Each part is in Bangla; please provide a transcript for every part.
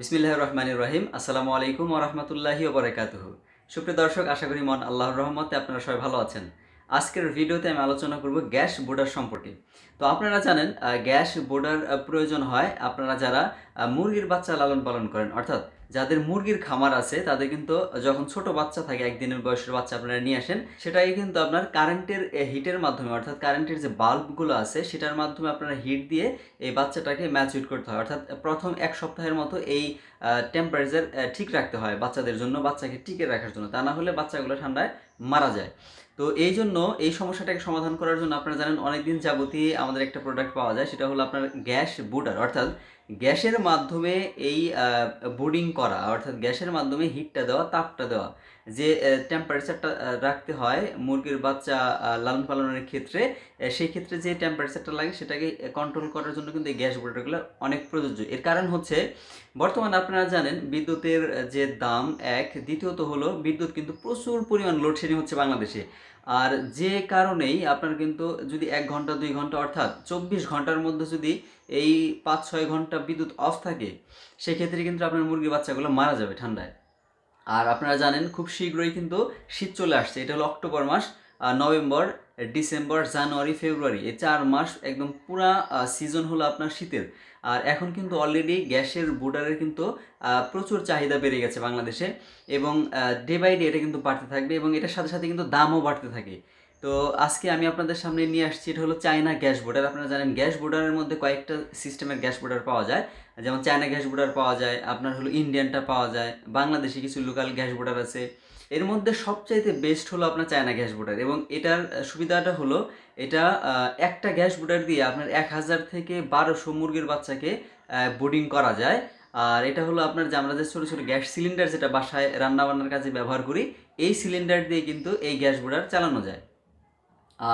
বিসমিল্লাহ রহমান রহিম আসসালামু আলাইকুম ওরহমতুল্লাহি ওবরাকাত সুপ্রিয় দর্শক আশা করি মন আল্লাহর রহমতে আপনারা সবাই ভালো আছেন আজকের ভিডিওতে আমি আলোচনা করব গ্যাস বোর্ডার সম্পর্কে তো আপনারা জানেন গ্যাস বোর্ডার প্রয়োজন হয় আপনারা যারা মুরগির বাচ্চা লালন পালন করেন অর্থাৎ যাদের মুরগির খামার আছে তাদের কিন্তু যখন ছোট বাচ্চা থাকে একদিনের বয়সের বাচ্চা আপনারা নিয়ে আসেন সেটাই কিন্তু আপনার কারেন্টের হিটের মাধ্যমে অর্থাৎ কারেন্টের যে বাল্বগুলো আছে সেটার মাধ্যমে আপনারা হিট দিয়ে এই বাচ্চাটাকে ম্যাচুইট করতে হয় অর্থাৎ প্রথম এক সপ্তাহের মতো এই টেম্পারেচার ঠিক রাখতে হয় বাচ্চাদের জন্য বাচ্চাকে টিকে রাখার জন্য তা না হলে বাচ্চাগুলো ঠান্ডায় মারা যায় তো এই জন্য এই সমস্যাটাকে সমাধান করার জন্য আপনারা জানেন অনেকদিন যাবতীয় আমাদের একটা প্রোডাক্ট পাওয়া যায় সেটা হলো আপনার গ্যাস বুডার অর্থাৎ গ্যাসের মাধ্যমে এই বোর্ডিং করা অর্থাৎ গ্যাসের মাধ্যমে হিটটা দেওয়া তাপটা দেওয়া যে টেম্পারেচারটা রাখতে হয় মুরগির বাচ্চা লালন পালনের ক্ষেত্রে সেই ক্ষেত্রে যে টেম্পারেচারটা লাগে সেটাকে কন্ট্রোল করার জন্য কিন্তু এই গ্যাস বোর্ডারগুলো অনেক প্রযোজ্য এর কারণ হচ্ছে বর্তমানে আপনারা জানেন বিদ্যুতের যে দাম এক দ্বিতীয়ত হলো বিদ্যুৎ কিন্তু প্রচুর পরিমাণ লোডশেডিং হচ্ছে বাংলাদেশে আর যে কারণেই আপনার কিন্তু যদি এক ঘন্টা দুই ঘন্টা অর্থাৎ চব্বিশ ঘন্টার মধ্যে যদি এই পাঁচ ছয় ঘন্টা বিদ্যুৎ অফ থাকে সেক্ষেত্রে কিন্তু আপনার মুরগি বাচ্চাগুলো মারা যাবে ঠান্ডায় আর আপনারা জানেন খুব শীঘ্রই কিন্তু শীত চলে আসছে এটা হলো অক্টোবর মাস নভেম্বর ডিসেম্বর জানুয়ারি ফেব্রুয়ারি এই চার মাস একদম পুরা সিজন হলো আপনার শীতের আর এখন কিন্তু অলরেডি গ্যাসের বোর্ডারের কিন্তু প্রচুর চাহিদা বেড়ে গেছে বাংলাদেশে এবং ডে বাই ডে এটা কিন্তু বাড়তে থাকবে এবং এটার সাথে সাথে কিন্তু দামও বাড়তে থাকে তো আজকে আমি আপনাদের সামনে নিয়ে আসছি এটা হলো চায়না গ্যাস বোর্ডার আপনারা জানেন গ্যাস বোর্ডারের মধ্যে কয়েকটা সিস্টেমের গ্যাস বোর্ডার পাওয়া যায় যেমন চায়না গ্যাস বোর্ডার পাওয়া যায় আপনার হলো ইন্ডিয়ানটা পাওয়া যায় বাংলাদেশে কিছু লোকাল গ্যাস বোর্ডার আছে এর মধ্যে সবচাইতে বেস্ট হলো আপনার চায়না গ্যাস বোর্ডার এবং এটার সুবিধাটা হলো এটা একটা গ্যাস বোর্ডার দিয়ে আপনার এক হাজার থেকে বারোশো মুরগির বাচ্চাকে বোর্ডিং করা যায় আর এটা হলো আপনার যে আমরা যে ছোটো ছোটো গ্যাস সিলিন্ডার যেটা বাসায় রান্নাবান্নার কাজে ব্যবহার করি এই সিলিন্ডার দিয়ে কিন্তু এই গ্যাস বোর্ডার চালানো যায়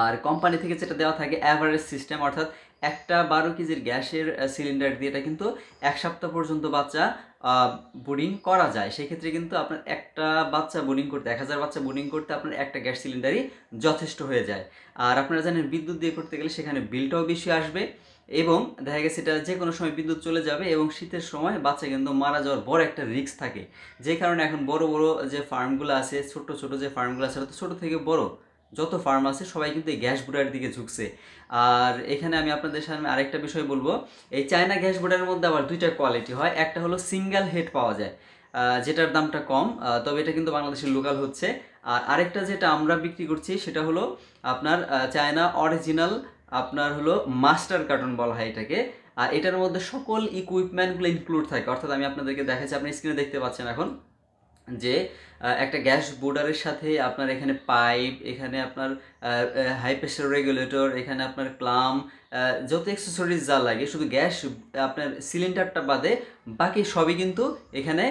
আর কোম্পানি থেকে যেটা দেওয়া থাকে অ্যাভারেজ সিস্টেম অর্থাৎ একটা বারো কেজির গ্যাসের সিলিন্ডার দিয়ে এটা কিন্তু এক সপ্তাহ পর্যন্ত বাচ্চা বোর্ডিং করা যায় সেক্ষেত্রে কিন্তু আপনার একটা বাচ্চা বোর্ডিং করতে এক হাজার বাচ্চা বোর্ডিং করতে আপনার একটা গ্যাস সিলিন্ডারই যথেষ্ট হয়ে যায় আর আপনারা জানেন বিদ্যুৎ দিয়ে করতে গেলে সেখানে বিলটাও বেশি আসবে এবং দেখা গেছে এটা যে কোনো সময় বিদ্যুৎ চলে যাবে এবং শীতের সময় বাচ্চা কিন্তু মারা যাওয়ার বড় একটা রিস্ক থাকে যে কারণে এখন বড় বড় যে ফার্মগুলো আছে ছোট ছোট যে ফার্মগুলো আছে তো ছোটো থেকে বড়ো যত ফার্ম আছে সবাই কিন্তু এই গ্যাস বুটার দিকে ঝুঁকছে আর এখানে আমি আপনাদের সামনে আরেকটা বিষয় বলবো এই চায়না গ্যাস বোর্ডারের মধ্যে আবার দুইটা কোয়ালিটি হয় একটা হলো সিঙ্গেল হেড পাওয়া যায় যেটার দামটা কম তবে এটা কিন্তু বাংলাদেশের লোকাল হচ্ছে আর আরেকটা যেটা আমরা বিক্রি করছি সেটা হলো আপনার চায়না অরিজিনাল আপনার হলো মাস্টার কার্টন বলা হয় এটাকে আর এটার মধ্যে সকল ইকুইপমেন্টগুলো ইনক্লুড থাকে অর্থাৎ আমি আপনাদেরকে দেখাচ্ছি আপনি স্ক্রিনে দেখতে পাচ্ছেন এখন যে একটা গ্যাস বোর্ডারের সাথে আপনার এখানে পাইপ এখানে আপনার হাই প্রেশার রেগুলেটর এখানে আপনার ক্লাম যত এক্সেসরিজ যা লাগে শুধু গ্যাস আপনার সিলিন্ডারটা বাদে বাকি সবই কিন্তু এখানে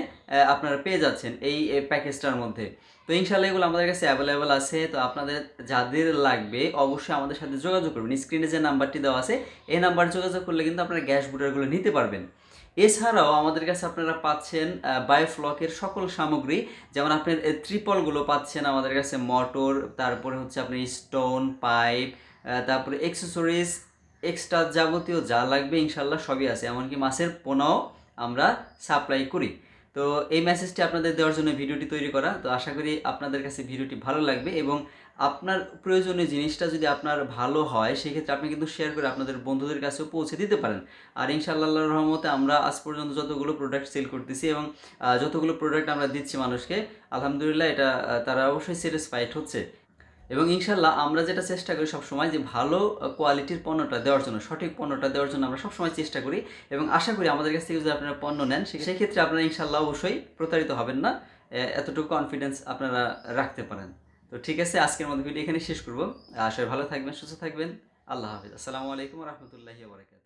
আপনারা পেয়ে যাচ্ছেন এই প্যাকেজটার মধ্যে তো ইনশাল্লাহ এগুলো আমাদের কাছে অ্যাভেলেবেল আছে তো আপনাদের যাদের লাগবে অবশ্যই আমাদের সাথে যোগাযোগ করবেন স্ক্রিনে যে নাম্বারটি দেওয়া আছে এই নাম্বার যোগাযোগ করলে কিন্তু আপনারা গ্যাস বোর্ডারগুলো নিতে পারবেন এছাড়াও আমাদের কাছে আপনারা পাচ্ছেন বায়োফ্লকের সকল সামগ্রী যেমন আপনার ত্রিপলগুলো পাচ্ছেন আমাদের কাছে মটর তারপরে হচ্ছে আপনি স্টোন পাইপ তারপরে এক্সেসরিজ এক্সট্রা যাবতীয় যা লাগবে ইনশাল্লাহ সবই আছে এমনকি মাছের পোনাও আমরা সাপ্লাই করি তো এই মেসেজটি আপনাদের দেওয়ার জন্য ভিডিওটি তৈরি করা তো আশা করি আপনাদের কাছে ভিডিওটি ভালো লাগবে এবং আপনার প্রয়োজনীয় জিনিসটা যদি আপনার ভালো হয় সেক্ষেত্রে আপনি কিন্তু শেয়ার করে আপনাদের বন্ধুদের কাছেও পৌঁছে দিতে পারেন আর ইনশাআল্লাহ রহমতে আমরা আজ পর্যন্ত যতগুলো প্রোডাক্ট সেল করতেছি এবং যতগুলো প্রোডাক্ট আমরা দিচ্ছি মানুষকে আলহামদুলিল্লাহ এটা তারা অবশ্যই স্যাটিসফাইড হচ্ছে এবং ইনশাল্লাহ আমরা যেটা চেষ্টা করি সবসময় যে ভালো কোয়ালিটির পণ্যটা দেওয়ার জন্য সঠিক পণ্যটা দেওয়ার জন্য আমরা সবসময় চেষ্টা করি এবং আশা করি আমাদের কাছ থেকে যদি আপনারা পণ্য নেন সেক্ষেত্রে আপনারা ইনশাল্লাহ অবশ্যই প্রতারিত হবেন না এতটুকু কনফিডেন্স আপনারা রাখতে পারেন তো ঠিক আছে আজকের মতো ভিডিও এখানে শেষ করবো আশা ভালো থাকবেন সুস্থ থাকবেন আল্লাহ হাফিজ আসসালামু আলাইকুম রহমতুল্লাহি বরাকাত